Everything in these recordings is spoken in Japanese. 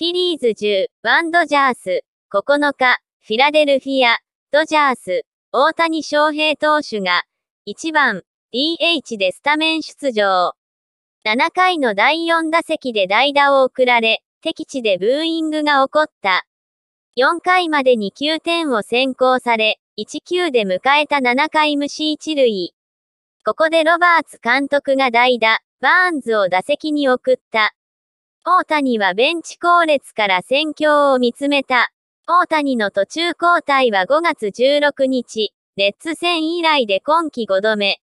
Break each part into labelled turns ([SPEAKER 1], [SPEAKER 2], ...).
[SPEAKER 1] フィリーズ10、ワンドジャース、9日、フィラデルフィア、ドジャース、大谷翔平投手が、1番、DH でスタメン出場。7回の第4打席で代打を送られ、敵地でブーイングが起こった。4回までに9点を先行され、1-9で迎えた7回無視1塁。ここでロバーツ監督が代打、バーンズを打席に送った。大谷はベンチ後列から戦況を見つめた。大谷の途中交代は5月16日、レッツ戦以来で今季5度目。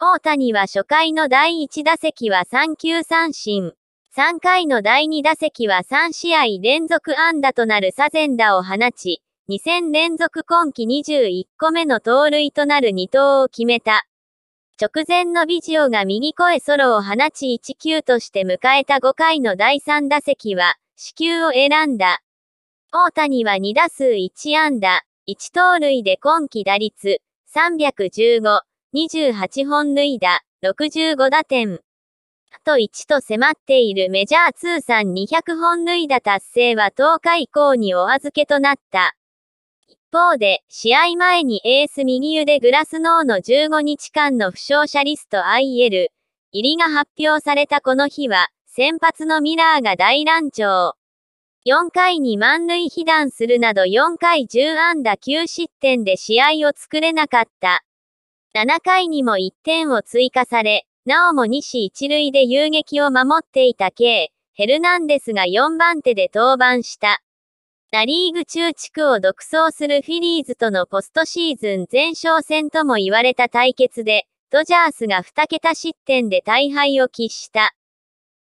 [SPEAKER 1] 大谷は初回の第1打席は3球三振。3回の第2打席は3試合連続安打となるサゼンダを放ち、2戦連続今季21個目の盗塁となる2投を決めた。直前のビジオが右声ソロを放ち1球として迎えた5回の第3打席は、死球を選んだ。大谷は2打数1安打、1盗塁で今季打率、315、28本塁打、65打点。あと1と迫っているメジャー通算200本塁打達成は10日以降にお預けとなった。一方で、試合前にエース右腕グラスノーの15日間の負傷者リスト IL 入りが発表されたこの日は、先発のミラーが大乱調。4回に満塁被弾するなど4回10安打9失点で試合を作れなかった。7回にも1点を追加され、なおも西一塁で遊撃を守っていた K、ヘルナンデスが4番手で登板した。ナリーグ中地区を独走するフィリーズとのポストシーズン前哨戦とも言われた対決で、ドジャースが2桁失点で大敗を喫した。